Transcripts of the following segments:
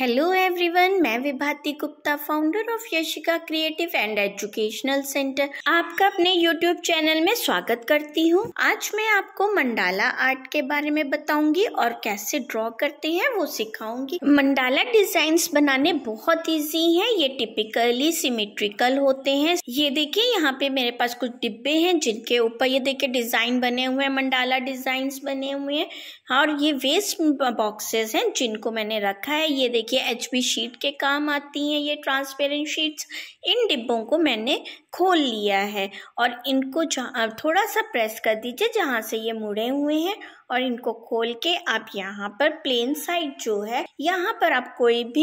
hello everyone मैं Vibhati Gupta founder of Yashika creative and educational centre आपका अपने यूट्यूब चैनल में स्वागत करती हूँ आज मैं आपको मंडाला आर्ट के बारे में बताऊंगी और कैसे ड्रॉ करते हैं वो सिखाऊंगी मंडाला डिजाइंस बनाने बहुत इजी हैं ये टिपिकली सिमेट्रिकल होते हैं ये देखिए यहाँ पे मेरे पास कुछ डिब्बे हैं जिनके ऊपर ये देखिए डिजाइन बने हुए हैं मंडाला डिजाइन बने हुए हैं और ये वेस्ट बॉक्सेस हैं जिनको मैंने रखा है ये देखिए एच शीट के काम आती हैं ये ट्रांसपेरेंट शीट्स इन डिब्बों को मैंने खोल लिया है और इनको थोड़ा सा प्रेस कर दीजिए जहाँ से ये मुड़े हुए हैं और इनको खोल के आप यहाँ पर प्लेन साइड जो है यहाँ पर आप कोई भी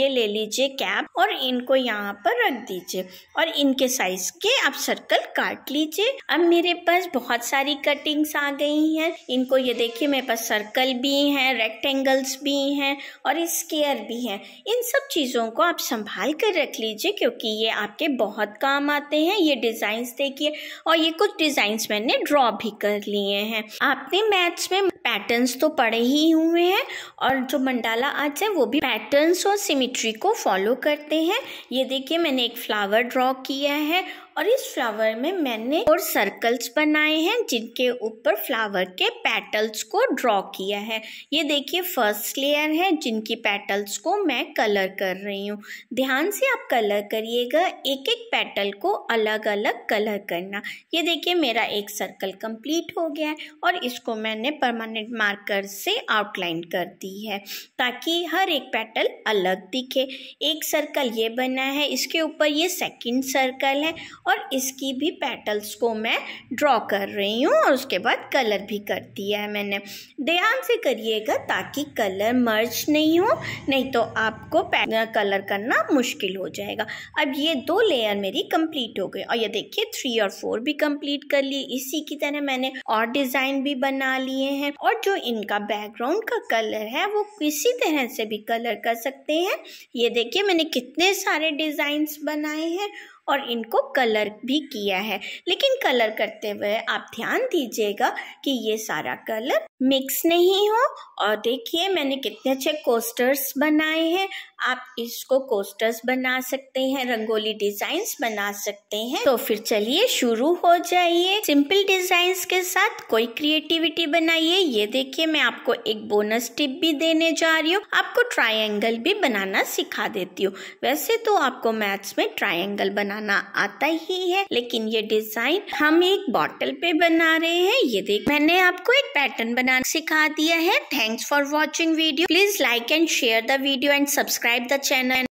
ये ले लीजिए कैप और इनको यहाँ पर रख दीजिए और इनके साइज के आप सर्कल काट लीजिए अब मेरे पास बहुत सारी कटिंग्स आ गई हैं इनको ये देखिए मेरे पास सर्कल भी हैं रेक्टेंगल्स भी हैं और स्केयर भी हैं इन सब चीज़ों को आप संभाल कर रख लीजिए क्योंकि ये आपके बहुत काम आते चाहते हैं ये डिजाइन देखिए और ये कुछ डिजाइन मैंने ड्रॉ भी कर लिए हैं आपने मैथ्स में पैटर्न्स तो पड़े ही हुए हैं और जो मंडाला आर्ट्स है वो भी पैटर्न्स और सिमिट्री को फॉलो करते हैं ये देखिए मैंने एक फ्लावर ड्रॉ किया है और इस फ्लावर में मैंने और सर्कल्स बनाए हैं जिनके ऊपर फ्लावर के पेटल्स को ड्रॉ किया है ये देखिए फर्स्ट लेयर है जिनकी पेटल्स को मैं कलर कर रही हूँ ध्यान से आप कलर करिएगा एक एक पेटल को अलग अलग कलर करना ये देखिए मेरा एक सर्कल कंप्लीट हो गया है और इसको मैंने परमानेंट इंडिपेंडेंट मार्कर से आउटलाइन कर दी है ताकि हर एक पेटल अलग दिखे एक सर्कल ये बना है इसके ऊपर ये सेकंड सर्कल है और इसकी भी पेटल्स को मैं ड्रॉ कर रही हूँ और उसके बाद कलर भी कर दिया है मैंने ध्यान से करिएगा ताकि कलर मर्ज नहीं हो नहीं तो आपको कलर करना मुश्किल हो जाएगा अब ये दो लेयर मेरी कंप्लीट हो गई और ये देखिए थ्री और फोर भी कंप्लीट कर लिए इसी की तरह मैंने और डिज़ाइन भी बना लिए हैं और जो इनका बैकग्राउंड का कलर है वो किसी तरह से भी कलर कर सकते हैं ये देखिए मैंने कितने सारे डिज़ाइंस बनाए हैं और इनको कलर भी किया है लेकिन कलर करते हुए आप ध्यान दीजिएगा कि ये सारा कलर मिक्स नहीं हो और देखिए मैंने कितने अच्छे कोस्टर्स बनाए हैं आप इसको कोस्टर्स बना सकते हैं रंगोली डिजाइंस बना सकते हैं तो फिर चलिए शुरू हो जाइए सिंपल डिजाइंस के साथ कोई क्रिएटिविटी बनाइए ये देखिए मैं आपको एक बोनस टिप भी देने जा रही हूँ आपको ट्राइंगल भी बनाना सिखा देती हूँ वैसे तो आपको मैथ्स में ट्राइंगल बना बनाना आता ही है लेकिन ये डिजाइन हम एक बॉटल पे बना रहे हैं ये देख मैंने आपको एक पैटर्न बनाना सिखा दिया है thanks for watching video please like and share the video and subscribe the channel